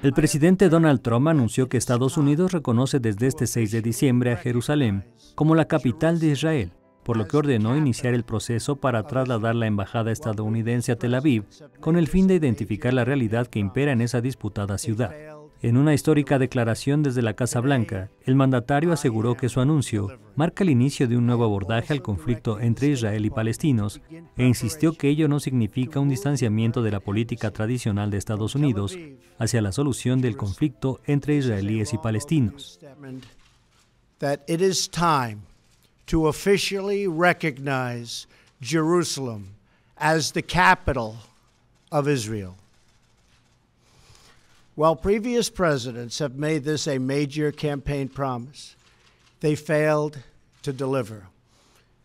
El presidente Donald Trump anunció que Estados Unidos reconoce desde este 6 de diciembre a Jerusalén como la capital de Israel, por lo que ordenó iniciar el proceso para trasladar la embajada estadounidense a Tel Aviv con el fin de identificar la realidad que impera en esa disputada ciudad. En una histórica declaración desde la Casa Blanca, el mandatario aseguró que su anuncio marca el inicio de un nuevo abordaje al conflicto entre Israel y palestinos e insistió que ello no significa un distanciamiento de la política tradicional de Estados Unidos hacia la solución del conflicto entre israelíes y palestinos. Jerusalem as the capital of Israel. While previous presidents have made this a major campaign promise, they failed to deliver.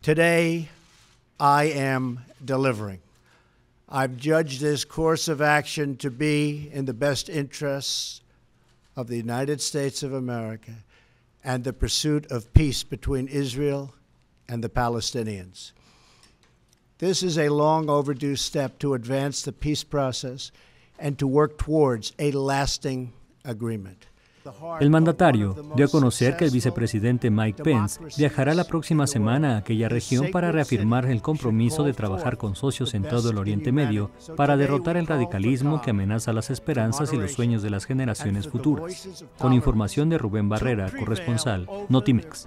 Today, I am delivering. I've judged this course of action to be in the best interests of the United States of America and the pursuit of peace between Israel and the Palestinians. This is a long overdue step to advance the peace process El mandatario dio a conocer que el vicepresidente Mike Pence viajará la próxima semana a aquella región para reafirmar el compromiso de trabajar con socios en todo el Oriente Medio para derrotar el radicalismo que amenaza las esperanzas y los sueños de las generaciones futuras. Con información de Rubén Barrera, corresponsal, Notimex.